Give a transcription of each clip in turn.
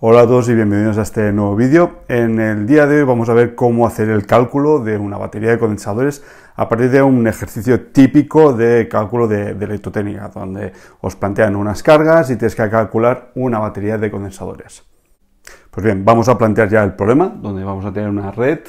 Hola a todos y bienvenidos a este nuevo vídeo. En el día de hoy vamos a ver cómo hacer el cálculo de una batería de condensadores a partir de un ejercicio típico de cálculo de, de electrotécnica, donde os plantean unas cargas y tienes que calcular una batería de condensadores. Pues bien, vamos a plantear ya el problema, donde vamos a tener una red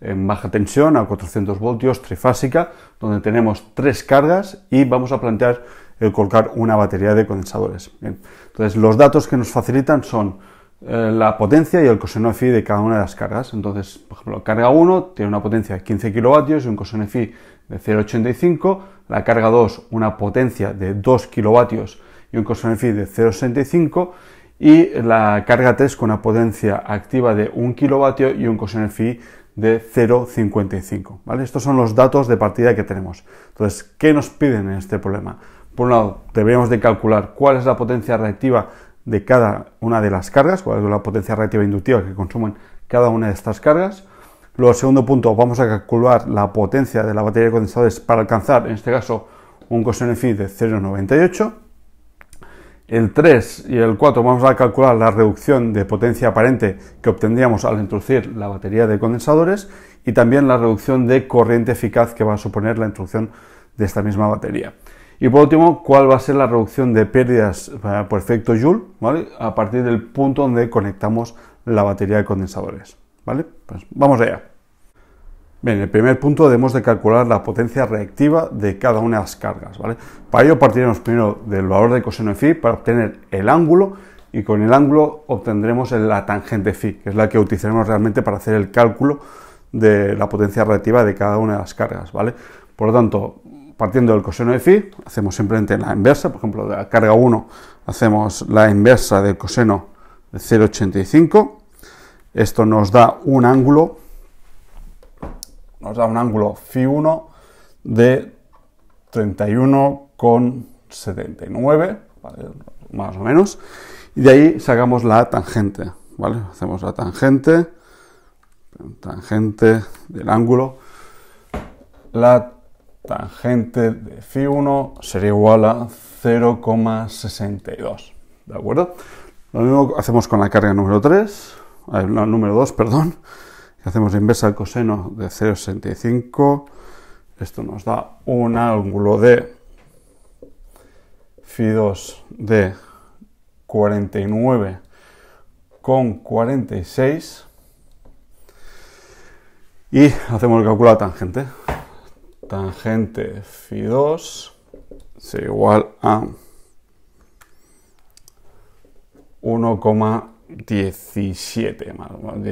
en baja tensión a 400 voltios trifásica, donde tenemos tres cargas y vamos a plantear el colocar una batería de condensadores. entonces los datos que nos facilitan son eh, la potencia y el coseno Φ de cada una de las cargas. Entonces, por ejemplo, carga 1 tiene una potencia de 15 kilovatios y un coseno Φ de 0,85. La carga 2 una potencia de 2 kilovatios y un coseno Φ de 0,65. Y la carga 3 con una potencia activa de 1 kilovatio y un coseno Φ de 0,55. ¿vale? Estos son los datos de partida que tenemos. Entonces, ¿qué nos piden en este problema? Por un lado, deberíamos de calcular cuál es la potencia reactiva de cada una de las cargas, cuál es la potencia reactiva inductiva que consumen cada una de estas cargas. Luego, segundo punto, vamos a calcular la potencia de la batería de condensadores para alcanzar, en este caso, un coseno fi de 0,98. El 3 y el 4 vamos a calcular la reducción de potencia aparente que obtendríamos al introducir la batería de condensadores y también la reducción de corriente eficaz que va a suponer la introducción de esta misma batería. Y por último, cuál va a ser la reducción de pérdidas eh, por efecto Joule, ¿vale? A partir del punto donde conectamos la batería de condensadores, ¿vale? Pues vamos allá. Bien, en el primer punto debemos de calcular la potencia reactiva de cada una de las cargas, ¿vale? Para ello partiremos primero del valor de coseno de phi para obtener el ángulo y con el ángulo obtendremos la tangente phi, que es la que utilizaremos realmente para hacer el cálculo de la potencia reactiva de cada una de las cargas, ¿vale? Por lo tanto, partiendo del coseno de phi, hacemos simplemente la inversa, por ejemplo, de la carga 1 hacemos la inversa del coseno de 0,85. Esto nos da un ángulo, nos da un ángulo phi 1 de 31,79, más o menos, y de ahí sacamos la tangente, ¿vale? Hacemos la tangente, tangente del ángulo, la tangente de phi 1 sería igual a 0,62. ¿De acuerdo? Lo mismo hacemos con la carga número 3, eh, la número 2, perdón. Hacemos la inversa al coseno de 0,65. Esto nos da un ángulo de phi 2 de 49 con 46 y hacemos el cálculo de la tangente tangente phi 2 es igual a 1,17 16, vamos,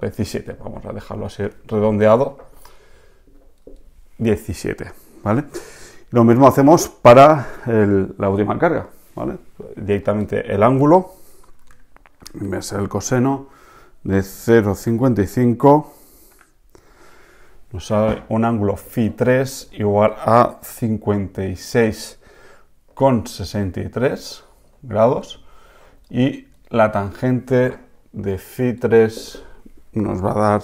17, vamos a dejarlo así redondeado. 17, ¿vale? Lo mismo hacemos para la última carga, ¿vale? Directamente el ángulo, me el coseno de 0,55 nos sale un ángulo phi 3 igual a 56,63 grados y la tangente de phi 3 nos va a dar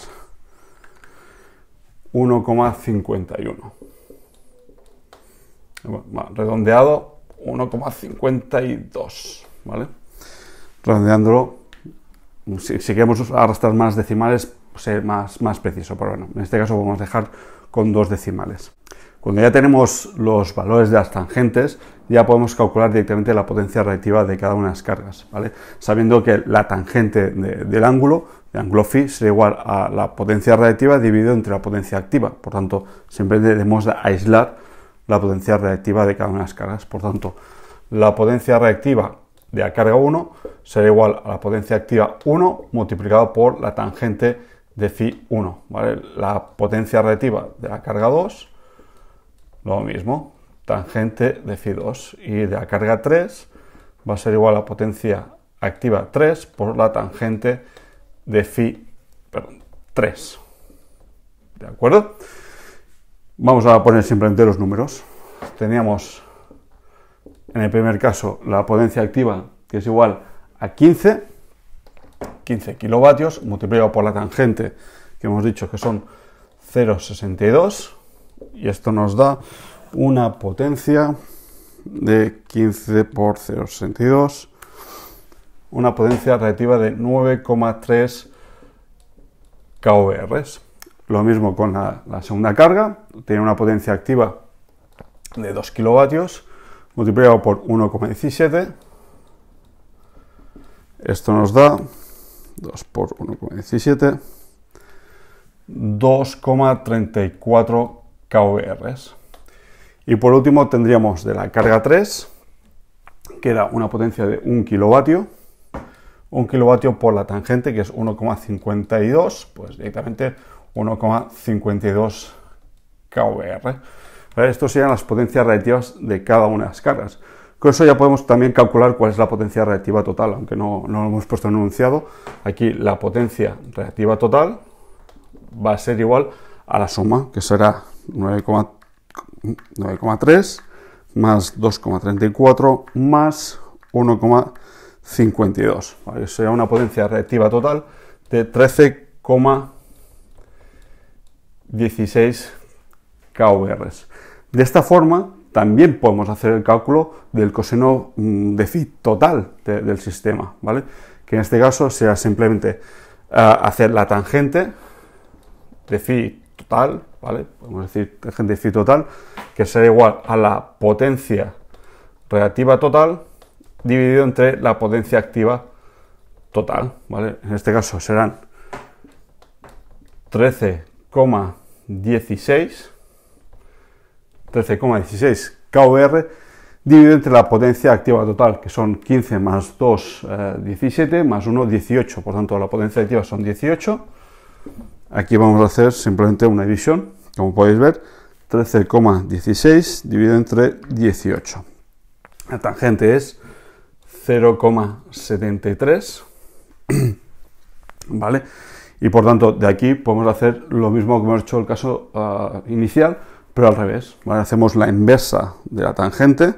1,51. redondeado 1,52, ¿vale? Redondeándolo, si, si queremos arrastrar más decimales, ser más, más preciso, pero bueno, en este caso vamos a dejar con dos decimales. Cuando ya tenemos los valores de las tangentes, ya podemos calcular directamente la potencia reactiva de cada una de las cargas, ¿vale? Sabiendo que la tangente del ángulo, de ángulo phi, será igual a la potencia reactiva dividido entre la potencia activa. Por tanto, siempre debemos aislar la potencia reactiva de cada una de las cargas. Por tanto, la potencia reactiva de la carga 1 será igual a la potencia activa 1 multiplicado por la tangente de phi 1, ¿vale? La potencia relativa de la carga 2, lo mismo, tangente de phi 2 y de la carga 3 va a ser igual a potencia activa 3 por la tangente de phi 3. ¿De acuerdo? Vamos a poner simplemente los números. Teníamos en el primer caso la potencia activa que es igual a 15 15 kilovatios, multiplicado por la tangente, que hemos dicho que son 0,62, y esto nos da una potencia de 15 por 0,62, una potencia reactiva de 9,3 kVR. Lo mismo con la, la, segunda carga, tiene una potencia activa de 2 kilovatios, multiplicado por 1,17, esto nos da 2 por 1,17, 2,34 kVRs. Y por último tendríamos de la carga 3, que era una potencia de 1 kilovatio, 1 kilovatio por la tangente, que es 1,52, pues directamente 1,52 kVR. Estas serían las potencias relativas de cada una de las cargas. Con eso ya podemos también calcular cuál es la potencia reactiva total, aunque no, lo hemos puesto en enunciado. Aquí la potencia reactiva total va a ser igual a la suma, que será 9,3 más 2,34 más 1,52. Eso Sería una potencia reactiva total de 13,16 kVr. De esta forma también podemos hacer el cálculo del coseno mm, de phi total del sistema, ¿vale? Que en este caso sea simplemente eh, hacer la tangente de phi total, ¿vale? Podemos decir tangente de phi total, que será igual a la potencia reactiva total dividido entre la potencia activa total, ¿vale? En este caso serán 13,16 13,16 kVr dividido entre la potencia activa total, que son 15 más 2, 17, eh, más 1, 18. Por tanto, la potencia activa son 18. Aquí vamos a hacer simplemente una división, como podéis ver, 13,16 dividido entre 18. La tangente es 0,73, ¿vale? Y por tanto, de aquí podemos hacer lo mismo que hemos hecho el caso ah, inicial, pero al revés. ¿vale? Hacemos la inversa de la tangente,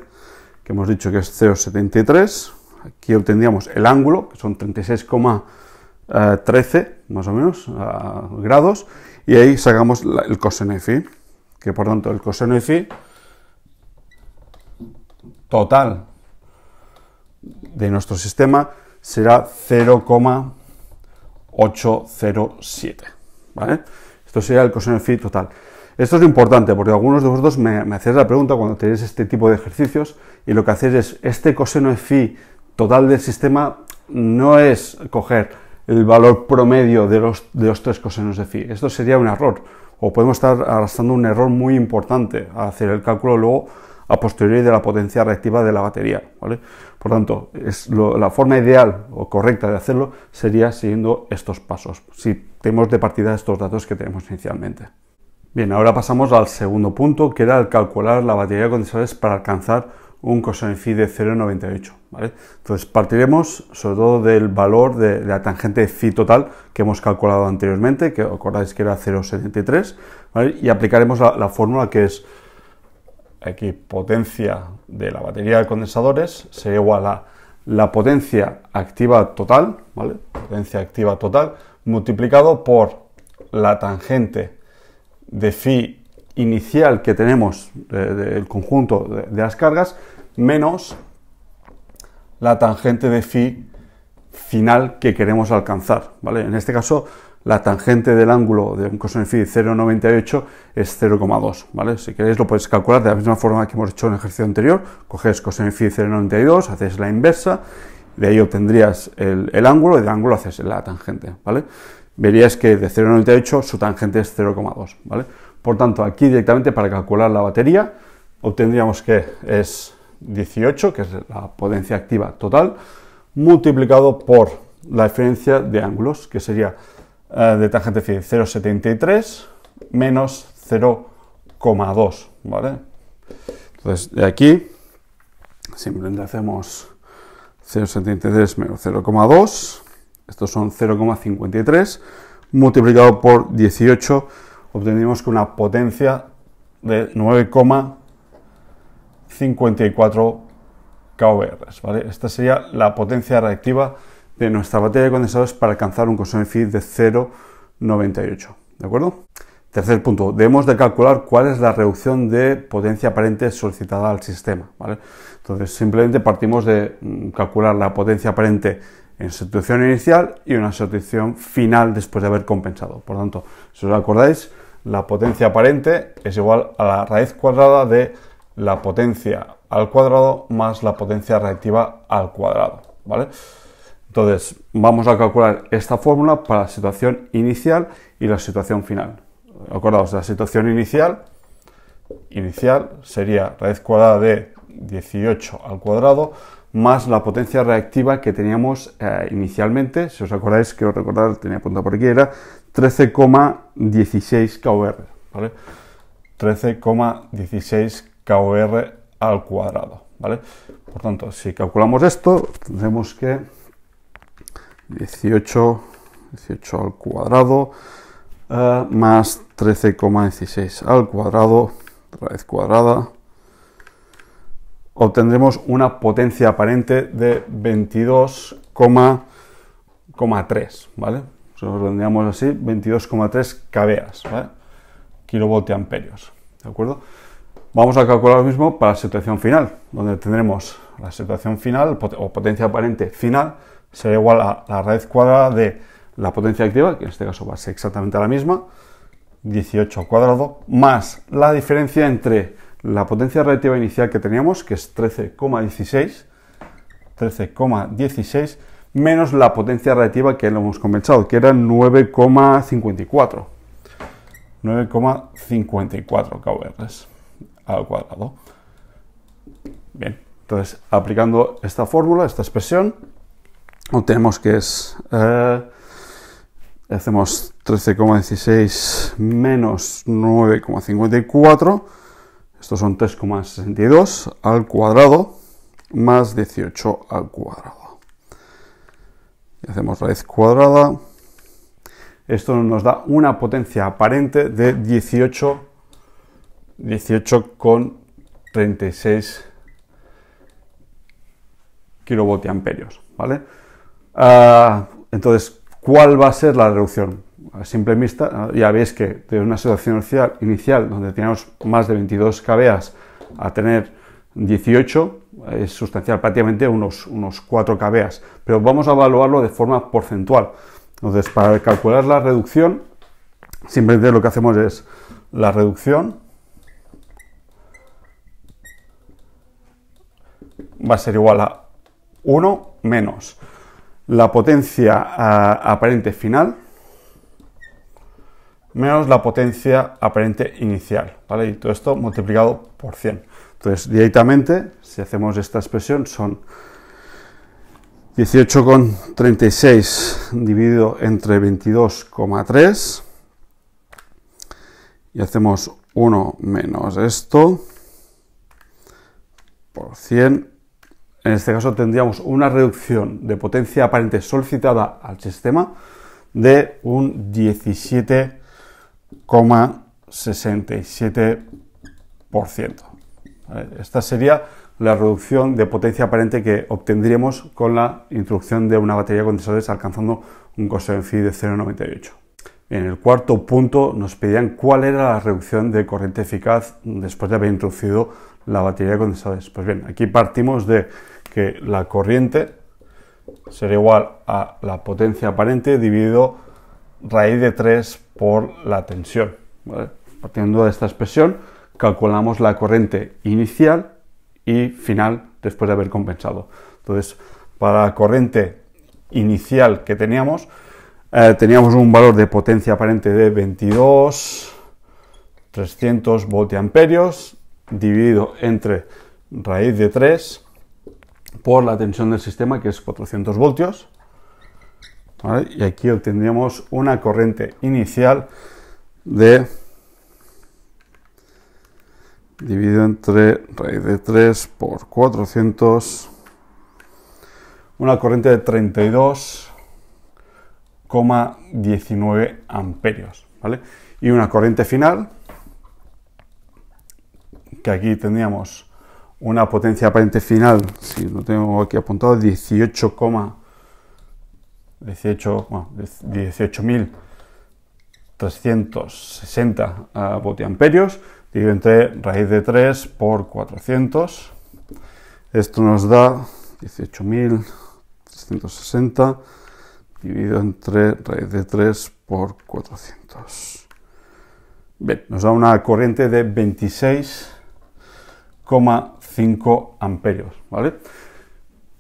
que hemos dicho que es 0,73. Aquí obtendríamos el ángulo, que son 36,13 más o menos ah, grados, y ahí sacamos el coseno de phi, que por tanto el coseno de fi total de nuestro sistema será 0,807. ¿vale? Esto sería el coseno de phi total. Esto es importante porque algunos de vosotros me, hacéis la pregunta cuando tenéis este tipo de ejercicios y lo que hacéis es este coseno de phi total del sistema no es coger el valor promedio de los, de tres cosenos de phi. Esto sería un error o podemos estar arrastrando un error muy importante a hacer el cálculo luego a posteriori de la potencia reactiva de la batería. ¿vale? Por tanto, es la forma ideal o correcta de hacerlo sería siguiendo estos pasos, si tenemos de partida estos datos que tenemos inicialmente. Bien, ahora pasamos al segundo punto, que era el calcular la batería de condensadores para alcanzar un coseno phi de 0,98. Entonces partiremos sobre todo del valor de, la tangente phi total que hemos calculado anteriormente, que acordáis que era 0,73, y aplicaremos la, la, fórmula que es aquí potencia de la batería de condensadores se igual a la potencia activa total, potencia activa total multiplicado por la tangente de phi inicial que tenemos del conjunto de, las cargas menos la tangente de phi final que queremos alcanzar. ¿vale? En este caso, la tangente del ángulo de un coseno de phi 0,98 es 0,2. ¿vale? Si queréis lo podéis calcular de la misma forma que hemos hecho en el ejercicio anterior. Coges coseno de phi 0,92, haces la inversa, de ahí obtendrías el, ángulo y del ángulo haces la tangente. ¿vale? verías que de 0,98 su tangente es 0,2, ¿vale? Por tanto, aquí directamente para calcular la batería obtendríamos que es 18, que es la potencia activa total, multiplicado por la diferencia de ángulos, que sería eh, de tangente 0,73 menos 0,2, ¿vale? Entonces, de aquí simplemente hacemos 0,73 menos 0,2 estos son 0,53, multiplicado por 18, obtenemos que una potencia de 9,54 kVr. Esta sería la potencia reactiva de nuestra batería de condensadores para alcanzar un consumo de 0,98. ¿De acuerdo? Tercer punto, debemos de calcular cuál es la reducción de potencia aparente solicitada al sistema. Entonces, simplemente partimos de mm, calcular la potencia aparente en situación inicial y una situación final después de haber compensado. Por tanto, si os acordáis, la potencia aparente es igual a la raíz cuadrada de la potencia al cuadrado más la potencia reactiva al cuadrado, ¿vale? Entonces, vamos a calcular esta fórmula para la situación inicial y la situación final. Acordaos, la situación inicial inicial sería raíz cuadrada de 18 al cuadrado más la potencia reactiva que teníamos eh, inicialmente, si os acordáis, quiero recordar, tenía apuntado por aquí, era 13,16 KOR, ¿vale? 13,16 KOR al cuadrado, ¿vale? Por tanto, si calculamos esto, tendremos que 18, 18 al cuadrado eh, más 13,16 al cuadrado, otra vez cuadrada, obtendremos una potencia aparente de 22,3, ¿vale? Nosotros tendríamos así, 22,3 kVA, ¿vale? Kilovoltiamperios, ¿de acuerdo? Vamos a calcular lo mismo para la situación final, donde tendremos la situación final o potencia aparente final será igual a la raíz cuadrada de la potencia activa, que en este caso va a ser exactamente la misma, 18 cuadrado, más la diferencia entre la potencia relativa inicial que teníamos, que es 13,16, 13,16 menos la potencia relativa que lo hemos compensado, que era 9,54. 9,54 kVs al cuadrado. Bien, entonces aplicando esta fórmula, esta expresión, obtenemos que es, eh, hacemos 13,16 menos 9,54 estos son 3,62 al cuadrado más 18 al cuadrado. Y hacemos raíz cuadrada. Esto nos da una potencia aparente de 18, 18,36 kilovoltiamperios, ¿vale? Ah, entonces, ¿cuál va a ser la reducción? a simple vista ya veis que de una situación inicial donde teníamos más de 22 KB a tener 18 es eh, sustancial, prácticamente unos, unos 4 KB. pero vamos a evaluarlo de forma porcentual. Entonces, para calcular la reducción, simplemente lo que hacemos es la reducción va a ser igual a 1 menos la potencia ah, aparente final, menos la potencia aparente inicial, ¿vale? Y todo esto multiplicado por 100. Entonces, directamente, si hacemos esta expresión, son 18,36 dividido entre 22,3 y hacemos 1 menos esto por 100. En este caso tendríamos una reducción de potencia aparente solicitada al sistema de un 17 por Esta sería la reducción de potencia aparente que obtendríamos con la introducción de una batería con condensadores alcanzando un en phi de 0,98. En el cuarto punto nos pedían cuál era la reducción de corriente eficaz después de haber introducido la batería de condensadores. Pues bien, aquí partimos de que la corriente será igual a la potencia aparente dividido raíz de 3 por la tensión. Partiendo de esta expresión, calculamos la corriente inicial y final después de haber compensado. Entonces, para la corriente inicial que teníamos, eh, teníamos un valor de potencia aparente de 22 300 voltiamperios dividido entre raíz de 3 por la tensión del sistema que es 400 voltios y aquí obtendríamos una corriente inicial de dividido entre raíz de 3 por 400, una corriente de 32,19 amperios, ¿vale? Y una corriente final, que aquí tendríamos una potencia aparente final, si lo tengo aquí apuntado, 18, 18.360 uh, voltiamperios, dividido entre raíz de 3 por 400. Esto nos da 18.360 dividido entre raíz de 3 por 400. nos da una corriente de 26,5 amperios, ¿vale?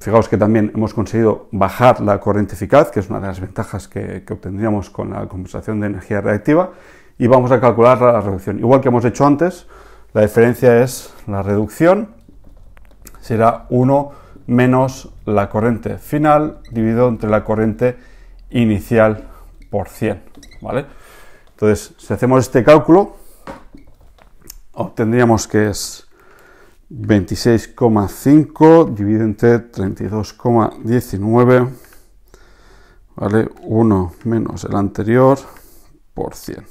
Fijaos que también hemos conseguido bajar la corriente eficaz, que es una de las ventajas que, obtendríamos con la compensación de energía reactiva, y vamos a calcular la reducción. Igual que hemos hecho antes, la diferencia es la reducción, será 1 menos la corriente final dividido entre la corriente inicial por 100, ¿vale? Entonces, si hacemos este cálculo, obtendríamos que es 26,5 dividido entre 32,19, ¿vale? 1 menos el anterior por 100.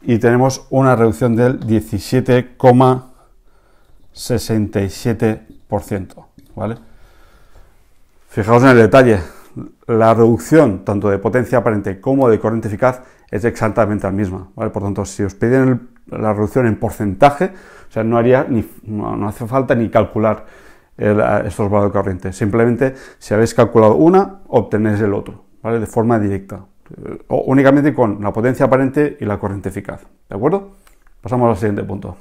Y tenemos una reducción del 17,67%, ¿vale? Fijaos en el detalle, la reducción tanto de potencia aparente como de corriente eficaz es exactamente la misma, ¿vale? Por tanto, si os piden el la reducción en porcentaje, o sea, no, haría ni, no, hace falta ni calcular estos valores corriente. Simplemente, si habéis calculado una, obtenéis el otro, ¿vale? De forma directa. Eh, únicamente con la potencia aparente y la corriente eficaz. ¿De acuerdo? Pasamos al siguiente punto.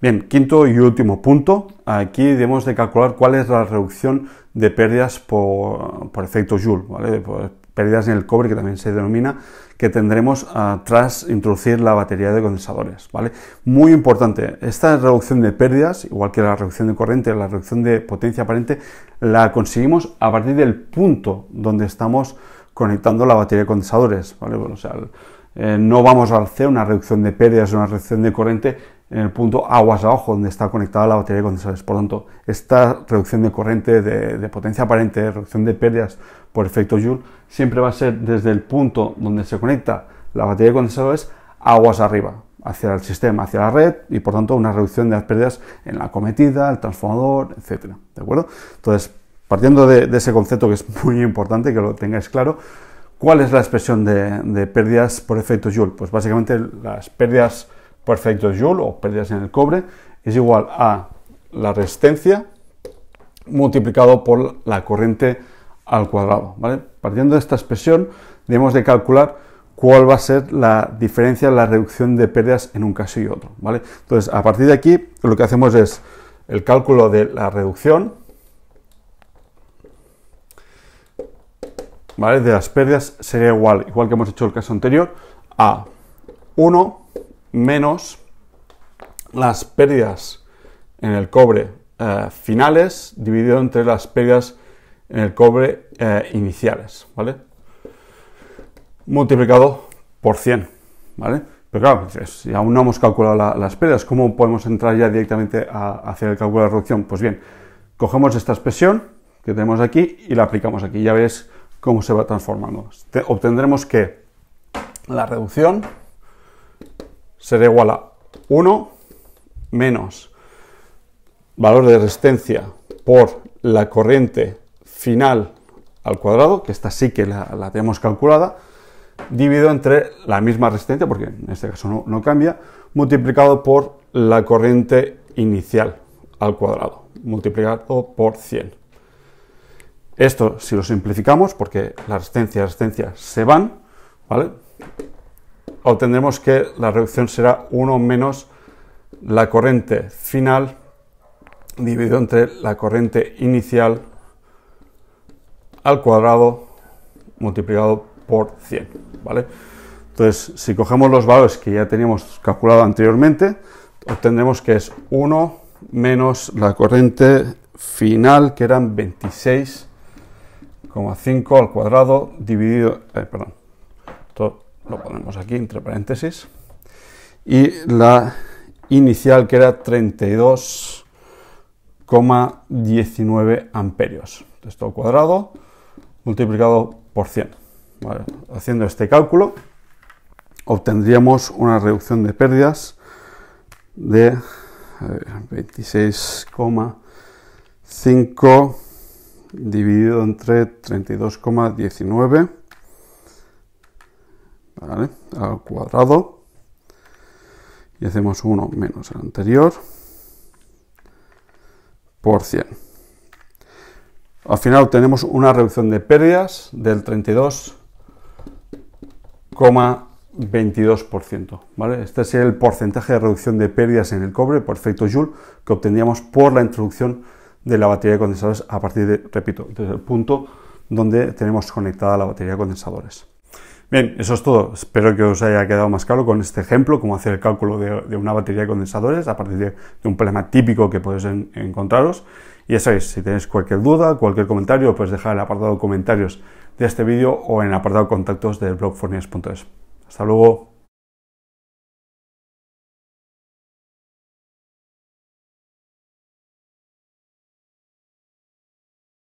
Bien, quinto y último punto. Aquí debemos de calcular cuál es la reducción de pérdidas por, efecto Joule, ¿vale? Pues pérdidas en el cobre, que también se denomina, que tendremos ah, tras introducir la batería de condensadores, ¿vale? Muy importante, esta reducción de pérdidas, igual que la reducción de corriente, la reducción de potencia aparente, la conseguimos a partir del punto donde estamos conectando la batería de condensadores, ¿vale? sea, eh, no vamos a hacer una reducción de pérdidas, una reducción de corriente en el punto aguas abajo donde está conectada la batería de condensadores. Por lo tanto, esta reducción de corriente, de, potencia aparente, reducción de pérdidas por efecto Joule, siempre va a ser desde el punto donde se conecta la batería de condensadores aguas arriba, hacia el sistema, hacia la red y por tanto una reducción de las pérdidas en la cometida, el transformador, etcétera. ¿De acuerdo? Entonces, partiendo de, de ese concepto que es muy importante que lo tengáis claro, ¿Cuál es la expresión de, pérdidas por efectos Joule? Pues básicamente las pérdidas por efectos Joule o pérdidas en el cobre es igual a la resistencia multiplicado por la corriente al cuadrado. Partiendo de esta expresión, debemos de calcular cuál va a ser la diferencia, la reducción de pérdidas en un caso y otro. Entonces, a partir de aquí, lo que hacemos es el cálculo de la reducción ¿vale? De las pérdidas sería igual, igual que hemos hecho el caso anterior, a 1 menos las pérdidas en el cobre eh, finales dividido entre las pérdidas en el cobre eh, iniciales, ¿vale? Multiplicado por 100, ¿vale? Pero claro, si aún no hemos calculado las pérdidas, ¿cómo podemos entrar ya directamente a, hacer el cálculo de reducción? Pues bien, cogemos esta expresión que tenemos aquí y la aplicamos aquí. Ya veis cómo se va transformando. obtendremos que la reducción será igual a 1 menos valor de resistencia por la corriente final al cuadrado, que esta sí que la, tenemos calculada, dividido entre la misma resistencia, porque en este caso no cambia, multiplicado por la corriente inicial al cuadrado, multiplicado por 100. Esto, si lo simplificamos, porque la resistencia y la resistencia se van, ¿vale? Obtendremos que la reducción será 1 menos la corriente final dividido entre la corriente inicial al cuadrado multiplicado por 100, ¿vale? Entonces, si cogemos los valores que ya teníamos calculado anteriormente, obtendremos que es 1 menos la corriente final, que eran 26 5 al cuadrado dividido, eh, perdón, esto lo ponemos aquí entre paréntesis, y la inicial que era 32,19 amperios. Esto al cuadrado multiplicado por 100. Haciendo este cálculo obtendríamos una reducción de pérdidas de 26,5 dividido entre 32,19 al cuadrado y hacemos 1 menos el anterior por 100. Al final obtenemos una reducción de pérdidas del 32,22%. ¿vale? Este es el porcentaje de reducción de pérdidas en el cobre por efecto Joule que obtendríamos por la introducción de la batería de condensadores a partir de, repito, desde el punto donde tenemos conectada la batería de condensadores. Bien, eso es todo. Espero que os haya quedado más claro con este ejemplo, cómo hacer el cálculo de, una batería de condensadores a partir de, un problema típico que podéis encontraros. Y ya sabéis, si tenéis cualquier duda, cualquier comentario, pues dejar en el apartado de comentarios de este vídeo o en el apartado contactos del blog Hasta luego.